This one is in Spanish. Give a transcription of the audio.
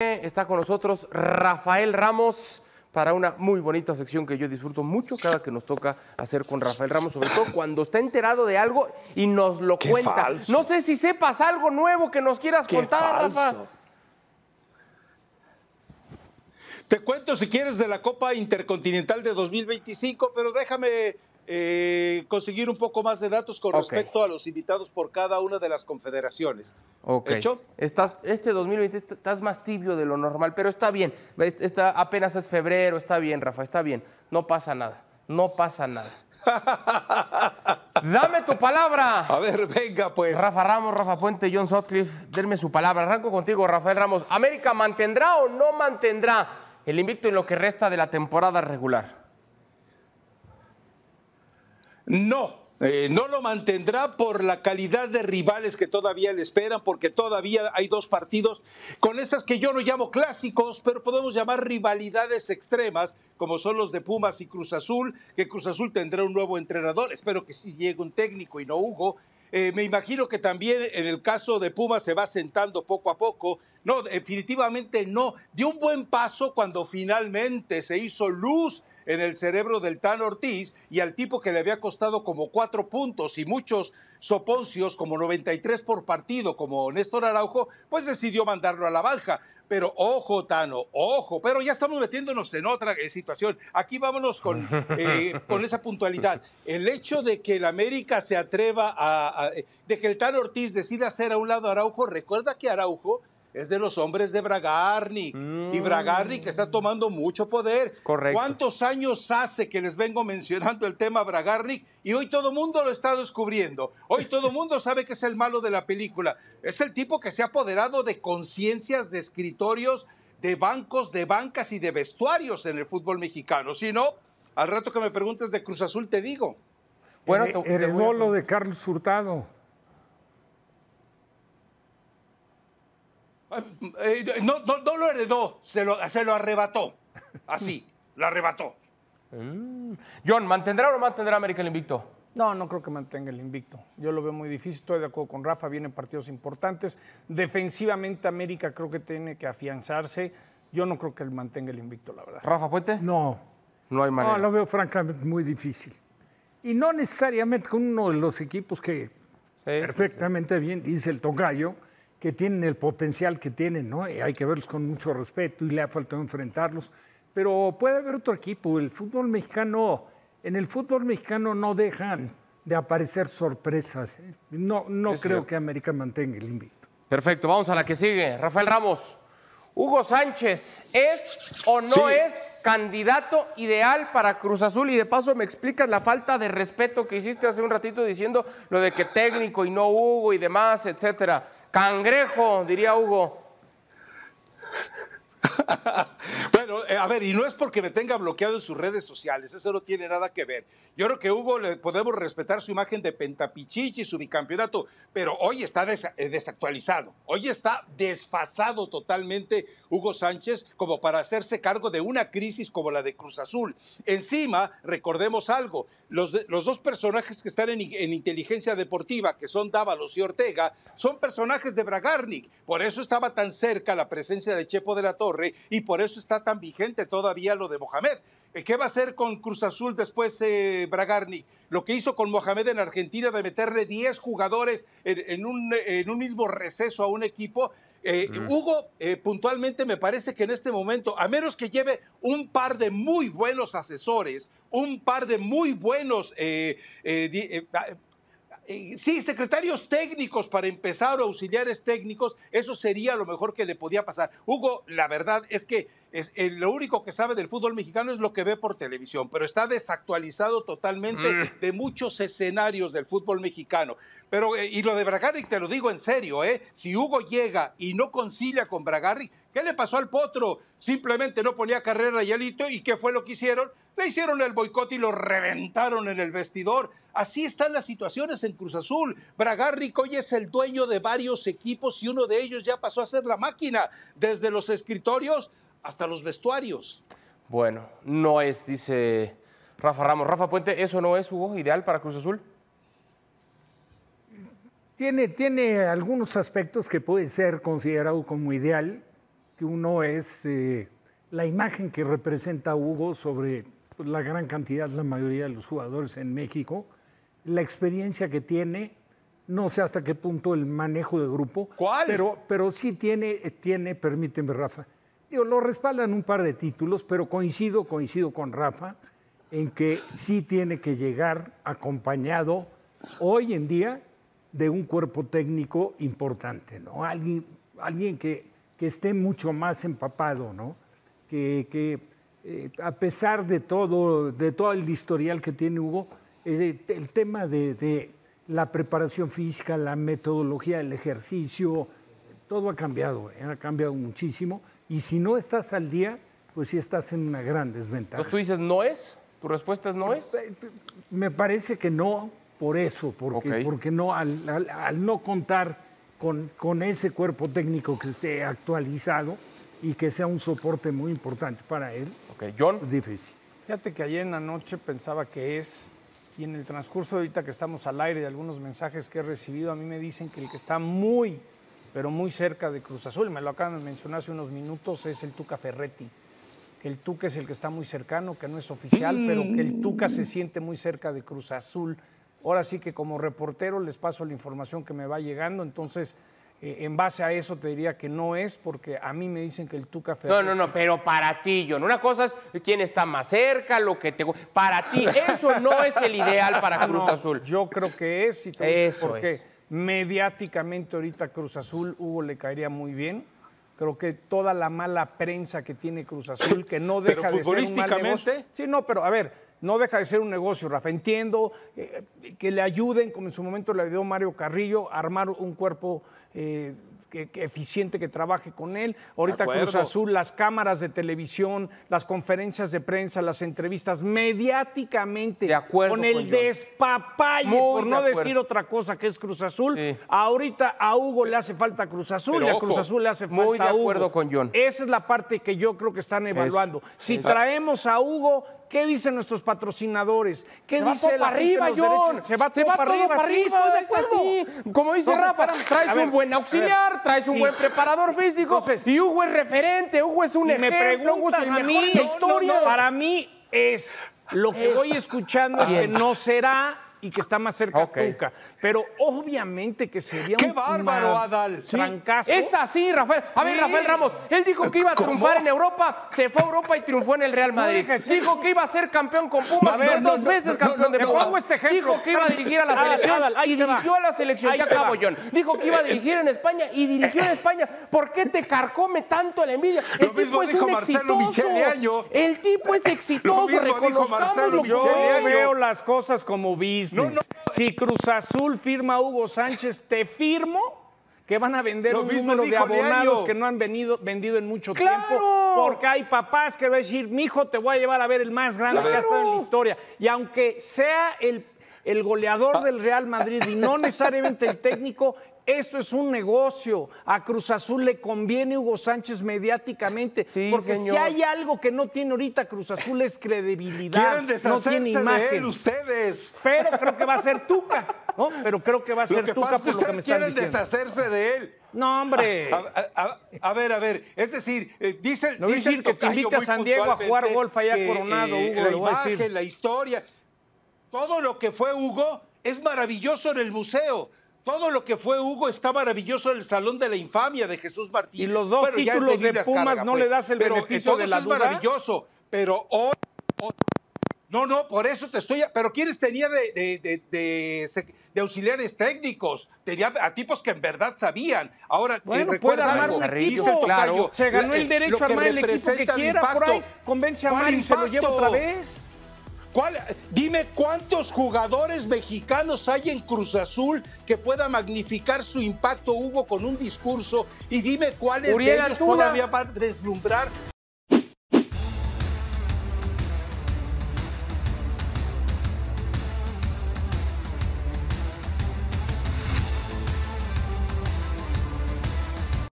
Está con nosotros Rafael Ramos para una muy bonita sección que yo disfruto mucho cada que nos toca hacer con Rafael Ramos, sobre todo cuando está enterado de algo y nos lo cuenta. No sé si sepas algo nuevo que nos quieras contar, Te cuento si quieres de la Copa Intercontinental de 2025, pero déjame eh, conseguir un poco más de datos con respecto a los invitados por cada una de las confederaciones. Okay. Estás, este 2020 estás más tibio de lo normal, pero está bien. Está, apenas es febrero, está bien, Rafa, está bien. No pasa nada, no pasa nada. Dame tu palabra. A ver, venga pues. Rafa Ramos, Rafa Puente, John Sotcliffe, denme su palabra. Arranco contigo, Rafael Ramos. ¿América mantendrá o no mantendrá el invicto en lo que resta de la temporada regular? No, eh, no lo mantendrá por la calidad de rivales que todavía le esperan, porque todavía hay dos partidos con esas que yo no llamo clásicos, pero podemos llamar rivalidades extremas, como son los de Pumas y Cruz Azul, que Cruz Azul tendrá un nuevo entrenador, espero que sí llegue un técnico y no Hugo. Eh, me imagino que también en el caso de Pumas se va sentando poco a poco. No, definitivamente no. Dio un buen paso cuando finalmente se hizo luz en el cerebro del Tan Ortiz y al tipo que le había costado como cuatro puntos y muchos soponcios, como 93 por partido, como Néstor Araujo, pues decidió mandarlo a la banja. Pero ojo, Tano, ojo, pero ya estamos metiéndonos en otra eh, situación. Aquí vámonos con, eh, con esa puntualidad. El hecho de que el América se atreva a, eh, de que el Tano Ortiz decida hacer a un lado Araujo, recuerda que Araujo es de los hombres de Bragarnik. Y Bragarnik está mm. tomando mucho poder. Correcto. ¿Cuántos años hace que les vengo mencionando el tema Bragarnik? Y hoy todo el mundo lo está descubriendo. Hoy todo el mundo sabe que es el malo de la película. Es el tipo que se ha apoderado de conciencias, de escritorios, de bancos, de bancas y de vestuarios en el fútbol mexicano. Si no, al rato que me preguntes de Cruz Azul te digo. Bueno, el solo de Carlos Hurtado. Eh, eh, no, lo heredó, se lo, arrebató. Así, lo arrebató. Mm. John, ¿mantendrá o no mantendrá América el invicto? No, no creo que mantenga el invicto. Yo lo veo muy difícil, estoy de acuerdo con Rafa, vienen partidos importantes. Defensivamente América creo que tiene que afianzarse. Yo no creo que él mantenga el invicto, la verdad. ¿Rafa Puente? No. No hay manera. No, lo veo francamente muy difícil. Y no necesariamente con uno de los equipos que perfectamente bien dice el Tocayo, que tienen el potencial que tienen, ¿no? Eh, hay que verlos con mucho respeto y le ha faltado enfrentarlos. Pero puede haber otro equipo. El fútbol mexicano, en el fútbol mexicano no dejan de aparecer sorpresas. ¿eh? No, no creo que América mantenga el invito Perfecto, vamos a la que sigue. Rafael Ramos. Hugo Sánchez, ¿es o no es candidato ideal para Cruz Azul? Y de paso me explicas la falta de respeto que hiciste hace un ratito diciendo lo de que técnico y no Hugo y demás, etcétera. Cangrejo, diría Hugo. Eh, a ver, y no es porque me tenga bloqueado en sus redes sociales, eso no tiene nada que ver. Yo creo que Hugo le podemos respetar su imagen de pentapichichi, su bicampeonato, pero hoy está eh, desactualizado, hoy está desfasado totalmente Hugo Sánchez como para hacerse cargo de una crisis como la de Cruz Azul. Encima, recordemos algo, los, los dos personajes que están en, inteligencia deportiva, que son Dávalos y Ortega, son personajes de Bragarnik, por eso estaba tan cerca la presencia de Chepo de la Torre y por eso está tan vigente todavía lo de Mohamed. Eh, ¿Qué va a hacer con Cruz Azul después eh, Bragarni? Lo que hizo con Mohamed en Argentina de meterle 10 jugadores en, un, mismo receso a un equipo. Eh, Hugo, puntualmente me parece que en este momento, a menos que lleve un par de muy buenos asesores, un par de muy buenos eh, sí, secretarios técnicos para empezar, o auxiliares técnicos, eso sería lo mejor que le podía pasar. Hugo, la verdad es que es, eh, lo único que sabe del fútbol mexicano es lo que ve por televisión, pero está desactualizado totalmente mm. de muchos escenarios del fútbol mexicano. Pero, eh, y lo de Bragarric, te lo digo en serio, ¿eh? Si Hugo llega y no concilia con Bragari, ¿qué le pasó al potro? Simplemente no ponía carrera y alito, ¿y qué fue lo que hicieron? Le hicieron el boicot y lo reventaron en el vestidor. Así están las situaciones en Cruz Azul. Bragarric hoy es el dueño de varios equipos y uno de ellos ya pasó a ser la máquina, desde los escritorios hasta los vestuarios. Bueno, no es, dice Rafa Ramos. Rafa Puente, ¿eso no es, Hugo, ideal para Cruz Azul? Tiene, tiene algunos aspectos que puede ser considerado como ideal, que uno es eh, la imagen que representa Hugo sobre pues, la gran cantidad, la mayoría de los jugadores en México, la experiencia que tiene, no sé hasta qué punto el manejo de grupo. ¿Cuál? Pero, pero sí tiene, tiene, permíteme, Rafa. yo lo respaldan un par de títulos, pero coincido, coincido con Rafa en que sí tiene que llegar acompañado hoy en día de un cuerpo técnico importante, ¿no? Alguien, alguien que, esté mucho más empapado, ¿no? Que, eh, a pesar de todo, de todo el historial que tiene Hugo, eh, el tema de, la preparación física, la metodología el ejercicio, todo ha cambiado, eh, ha cambiado muchísimo. Y si no estás al día, pues sí estás en una gran desventaja. tú dices, ¿no es? ¿Tu respuesta es no es? Me parece que no, por eso, porque, porque no, al, no contar con, con ese cuerpo técnico que esté actualizado y que sea un soporte muy importante para él, okay. John. es difícil. Fíjate que ayer en la noche pensaba que es, y en el transcurso de ahorita que estamos al aire de algunos mensajes que he recibido, a mí me dicen que el que está muy, pero muy cerca de Cruz Azul, me lo acaban de mencionar hace unos minutos, es el Tuca Ferretti. Que el Tuca es el que está muy cercano, que no es oficial, pero que el Tuca se siente muy cerca de Cruz Azul Ahora sí que como reportero les paso la información que me va llegando, entonces eh, en base a eso te diría que no es, porque a mí me dicen que el Tuca café No, no, no, pero para ti, John. Una cosa es quién está más cerca, lo que te... Para ti, eso no es el ideal para ah, Cruz Azul. Yo creo que es, y te porque mediáticamente ahorita Cruz Azul, Hugo le caería muy bien. Creo que toda la mala prensa que tiene Cruz Azul, que no deja de ser un Sí, no, pero a ver, no deja de ser un negocio, Rafa. Entiendo eh, que le ayuden, como en su momento le ayudó Mario Carrillo, a armar un cuerpo eh, eficiente que trabaje con él. Ahorita Cruz Azul, las cámaras de televisión, las conferencias de prensa, las entrevistas, mediáticamente, con el despapayo, por no decir otra cosa que es Cruz Azul. Ahorita a Hugo le hace falta Cruz Azul y a Cruz Azul le hace falta acuerdo Hugo. con Esa es la parte que yo creo que están evaluando. si traemos a Hugo, ¿Qué dicen nuestros patrocinadores? ¿Qué dice va arriba, John? Se va, a hacer para arriba, Como dice Rafa, traes un buen auxiliar, traes un buen preparador físico y Hugo es referente, Hugo es un y ejemplo, me pregunto, mí, Para mí es lo que voy escuchando es que no será y que está más cerca okay. Pero obviamente que sería ¡Qué bárbaro, Adal! Trancazo. Es así, Rafael. A ver, Rafael Ramos, él dijo que iba a triunfar en Europa, se fue a Europa y triunfó en el Real Madrid. dijo que iba a ser campeón con Pumas, no, dos veces campeón de Pumas. Este dijo que iba a dirigir a la selección y dirigió a la selección. ya acabo, John. Dijo que iba a dirigir en España y dirigió en España. ¿Por qué te carcome tanto la envidia? El tipo es un Marcelo Año. El tipo es exitoso, Lo mismo dijo Marcelo Yo veo las cosas como si Cruz Azul firma a Hugo Sánchez, te firmo que van a vender un número de abonados que no han venido, vendido en mucho tiempo. Porque hay papás que van a decir, mi hijo, te voy a llevar a ver el más grande que ha estado en la historia. Y aunque sea el, el goleador del Real Madrid y no necesariamente el técnico, esto es un negocio. A Cruz Azul le conviene Hugo Sánchez mediáticamente. porque si hay algo que no tiene ahorita Cruz Azul es credibilidad. Quieren deshacerse no de él ustedes. Pero creo que va a ser Tuca, ¿no? Pero creo que va a ser Tuca por lo que me están quieren deshacerse de él. No, hombre. A, ver, a ver. Es decir, eh, dice, dice que te a San Diego a jugar golf allá coronado, eh, Hugo. La imagen, la historia. Todo lo que fue Hugo es maravilloso en el museo todo lo que fue Hugo está maravilloso en el Salón de la Infamia de Jesús Martín. Y los dos títulos de, Pumas no pues. le das el pero beneficio de la es maravilloso, pero hoy, No, no, por eso te estoy... Pero ¿quiénes tenía de, auxiliares técnicos? Tenía a tipos que en verdad sabían. Ahora, eh, bueno, recuerda Se ganó el derecho a armar el equipo que quiera, por ahí convence a Mario y se lo lleva otra vez dime cuántos jugadores mexicanos hay en Cruz Azul que pueda magnificar su impacto, Hugo, con un discurso. Y dime cuáles de ellos todavía deslumbrar